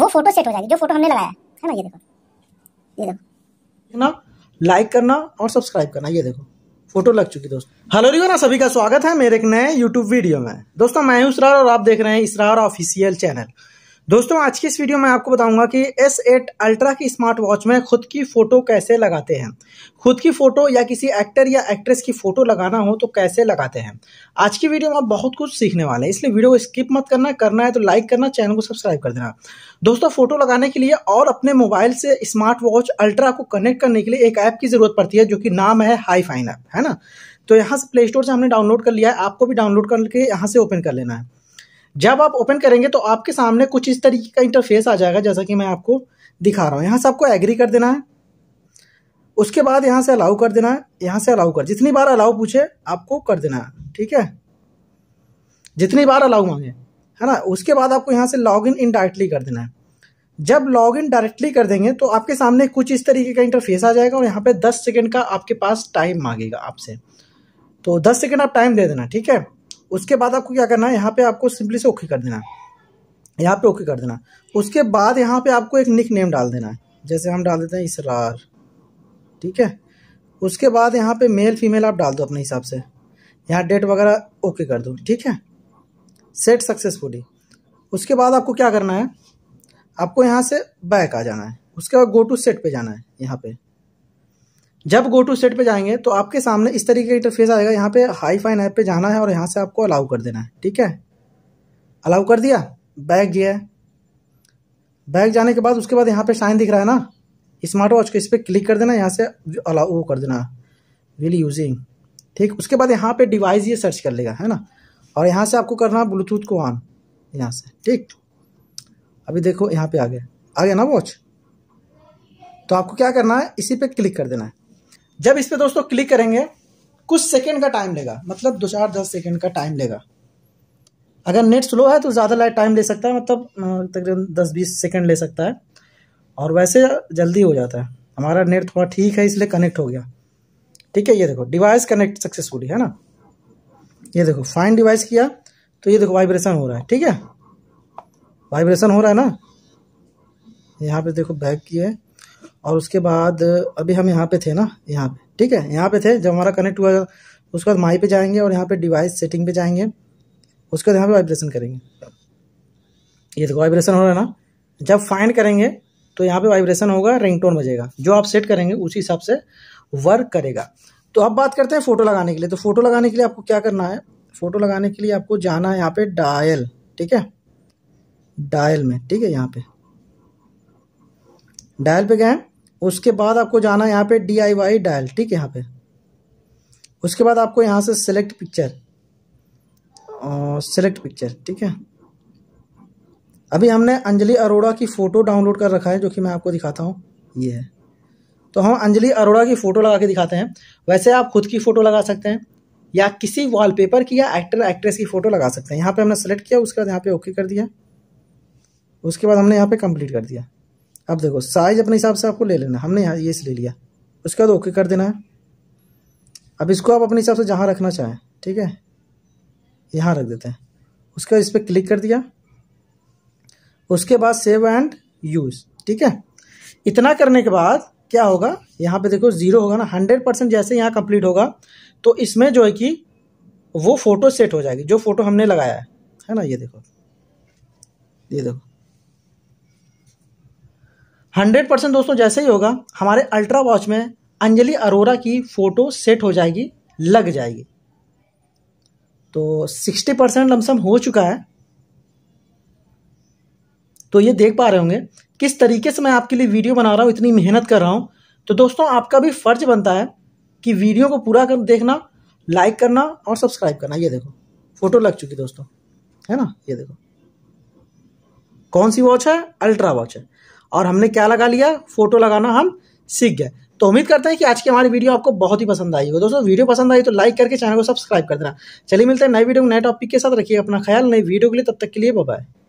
वो photo set हो जाएगी जो फोटो हमने लगाया है ना ये देखो ये देखो ना लाइक करना और सब्सक्राइब करना ये देखो फोटो लग चुकी दोस्तों हेलो रियो ना सभी का स्वागत है मेरे एक नए यूट्यूब वीडियो में दोस्तों मैं हूं इसरार और आप देख रहे हैं इसरार ऑफिशियल चैनल दोस्तों आज की इस वीडियो में आपको बताऊंगा कि S8 अल्ट्रा की स्मार्ट वॉच में खुद की फ़ोटो कैसे लगाते हैं खुद की फ़ोटो या किसी एक्टर या एक्ट्रेस की फ़ोटो लगाना हो तो कैसे लगाते हैं आज की वीडियो में आप बहुत कुछ सीखने वाले हैं इसलिए वीडियो को स्किप मत करना करना है तो लाइक करना चैनल को सब्सक्राइब कर देना दोस्तों फ़ोटो लगाने के लिए और अपने मोबाइल से स्मार्ट वॉच अल्ट्रा को कनेक्ट करने के लिए एक ऐप की ज़रूरत पड़ती है जो कि नाम है हाई फाइन ऐप है ना तो यहाँ से प्ले स्टोर से हमने डाउनलोड कर लिया है आपको भी डाउनलोड करके यहाँ से ओपन कर लेना है जब आप ओपन करेंगे तो आपके सामने कुछ इस तरीके का इंटरफेस आ जाएगा जैसा कि मैं आपको दिखा रहा हूँ यहाँ से आपको एग्री कर देना है उसके बाद यहाँ से अलाउ कर देना है यहाँ से अलाउ कर जितनी बार अलाउ पूछे आपको कर देना है ठीक है जितनी बार अलाउ मांगे है ना उसके बाद आपको यहाँ से लॉग इन डायरेक्टली कर देना है जब लॉग इन डायरेक्टली कर देंगे तो आपके सामने कुछ इस तरीके का इंटरफेस आ जाएगा और यहाँ पे 10 सेकंड का आपके पास टाइम मांगेगा आपसे तो 10 सेकंड आप टाइम दे देना ठीक है उसके बाद आपको क्या करना है यहाँ पे आपको सिंपली से ओके कर देना है यहाँ पे ओके कर देना उसके बाद यहाँ पे आपको एक निक नेम डाल देना है जैसे हम डाल देते हैं इसरार ठीक है उसके बाद यहाँ पे मेल फीमेल आप डाल दो अपने हिसाब से यहाँ डेट वगैरह ओके कर दो ठीक है सेट सक्सेसफुली उसके बाद आपको क्या करना है आपको यहाँ से बैक आ जाना है उसके बाद गो टू सेट पर जाना है यहाँ पर जब गो टू सेट पे जाएंगे तो आपके सामने इस तरीके का इंटरफेस आएगा यहाँ पे हाई फाइन ऐप पे जाना है और यहाँ से आपको अलाउ कर देना है ठीक है अलाउ कर दिया बैग गया बैग जाने के बाद उसके बाद यहाँ पे साइन दिख रहा है ना स्मार्ट वॉच को इस पर क्लिक कर देना यहाँ से अलाउ वो कर देना विल यूजिंग ठीक उसके बाद यहाँ पे डिवाइस ये सर्च कर लेगा है ना और यहाँ से आपको करना ब्लूटूथ को ऑन यहाँ से ठीक अभी देखो यहाँ पे आ गया आ गया ना वॉच तो आपको क्या करना है इसी पे क्लिक कर देना है जब इस पर दोस्तों क्लिक करेंगे कुछ सेकेंड का टाइम लेगा मतलब दो चार दस सेकेंड का टाइम लेगा अगर नेट स्लो है तो ज़्यादा लाइट टाइम ले सकता है मतलब तकरीबन दस बीस सेकेंड ले सकता है और वैसे जल्दी हो जाता है हमारा नेट थोड़ा ठीक है इसलिए कनेक्ट हो गया ठीक है ये देखो डिवाइस कनेक्ट सक्सेसफुली है ना ये देखो फाइन डिवाइस किया तो ये देखो वाइब्रेशन हो रहा है ठीक है वाइब्रेशन हो रहा है ना यहाँ पे देखो बैक किया है और उसके बाद अभी हम यहाँ पे थे ना यहाँ पे ठीक है यहाँ पे थे जब हमारा कनेक्ट हुआ उसके बाद माई पे जाएंगे और यहाँ पे डिवाइस सेटिंग पे जाएंगे उसके बाद यहाँ पे वाइब्रेशन करेंगे ये देखो वाइब्रेशन हो रहा है ना जब फाइंड करेंगे तो यहाँ पे वाइब्रेशन होगा रिंगटोन बजेगा जो आप सेट करेंगे उसी हिसाब से वर्क करेगा तो अब बात करते हैं फ़ोटो लगाने के लिए तो फ़ोटो लगाने के लिए आपको क्या करना है फ़ोटो लगाने के लिए आपको जाना है यहाँ पे डायल ठीक है डायल में ठीक है यहाँ पे डायल पे गए उसके बाद आपको जाना है यहाँ पे डी आई वाई डायल ठीक है यहाँ पे उसके बाद आपको यहाँ से select picture select select picture ठीक है अभी हमने अंजलि अरोड़ा की फ़ोटो डाउनलोड कर रखा है जो कि मैं आपको दिखाता हूँ ये है तो हम अंजलि अरोड़ा की फ़ोटो लगा के दिखाते हैं वैसे आप खुद की फ़ोटो लगा सकते हैं या किसी वॉलपेपर की या एक्टर एक्ट्रेस की फ़ोटो लगा सकते हैं यहाँ पे हमने सेलेक्ट किया उसके बाद यहाँ पे ओके कर दिया उसके बाद हमने यहाँ पे कंप्लीट कर दिया अब देखो साइज अपने हिसाब से आपको ले लेना हमने यहाँ ये से ले लिया उसके बाद ओके कर देना है अब इसको आप अपने हिसाब से जहाँ रखना चाहें ठीक है यहाँ रख देते हैं उसके बाद इस पर क्लिक कर दिया उसके बाद सेव एंड यूज़ ठीक है इतना करने के बाद क्या होगा यहाँ पे देखो ज़ीरो होगा ना हंड्रेड परसेंट जैसे यहाँ कंप्लीट होगा तो इसमें जो है कि वो फ़ोटो सेट हो जाएगी जो फ़ोटो हमने लगाया है है ना ये देखो ये देखो हंड्रेड परसेंट दोस्तों जैसे ही होगा हमारे अल्ट्रा वॉच में अंजलि अरोरा की फ़ोटो सेट हो जाएगी लग जाएगी तो सिक्सटी परसेंट लमसम हो चुका है तो ये देख पा रहे होंगे किस तरीके से मैं आपके लिए वीडियो बना रहा हूँ इतनी मेहनत कर रहा हूँ तो दोस्तों आपका भी फ़र्ज बनता है कि वीडियो को पूरा कर देखना लाइक करना और सब्सक्राइब करना ये देखो फ़ोटो लग चुकी दोस्तों है ना ये देखो कौन सी वॉच है अल्ट्रा वॉच है और हमने क्या लगा लिया फोटो लगाना हम सीख गए तो उम्मीद करते हैं कि आज की हमारी वीडियो आपको बहुत ही पसंद आई हो दोस्तों वीडियो पसंद आई तो लाइक करके चैनल को सब्सक्राइब कर देना चलिए मिलते हैं नए वीडियो नए टॉपिक के साथ रखिए अपना ख्याल नई वीडियो के लिए तब तक के लिए बाय